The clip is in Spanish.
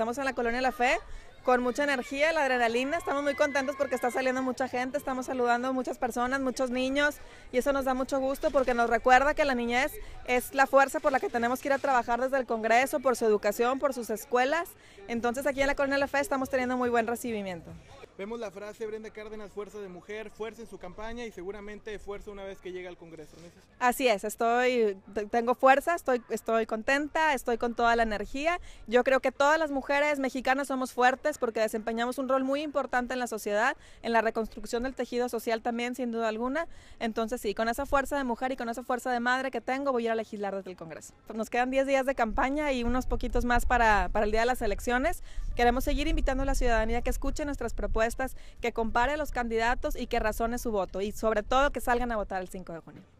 Estamos en la Colonia La Fe con mucha energía, la adrenalina, estamos muy contentos porque está saliendo mucha gente, estamos saludando a muchas personas, muchos niños y eso nos da mucho gusto porque nos recuerda que la niñez es la fuerza por la que tenemos que ir a trabajar desde el Congreso, por su educación, por sus escuelas. Entonces aquí en la Colonia La Fe estamos teniendo muy buen recibimiento. Vemos la frase Brenda Cárdenas, fuerza de mujer, fuerza en su campaña y seguramente fuerza una vez que llegue al Congreso. Así es, estoy, tengo fuerza, estoy, estoy contenta, estoy con toda la energía. Yo creo que todas las mujeres mexicanas somos fuertes porque desempeñamos un rol muy importante en la sociedad, en la reconstrucción del tejido social también, sin duda alguna. Entonces sí, con esa fuerza de mujer y con esa fuerza de madre que tengo, voy a ir a legislar desde el Congreso. Pues, nos quedan 10 días de campaña y unos poquitos más para, para el día de las elecciones. Queremos seguir invitando a la ciudadanía que escuche nuestras propuestas que compare los candidatos y que razone su voto y sobre todo que salgan a votar el 5 de junio.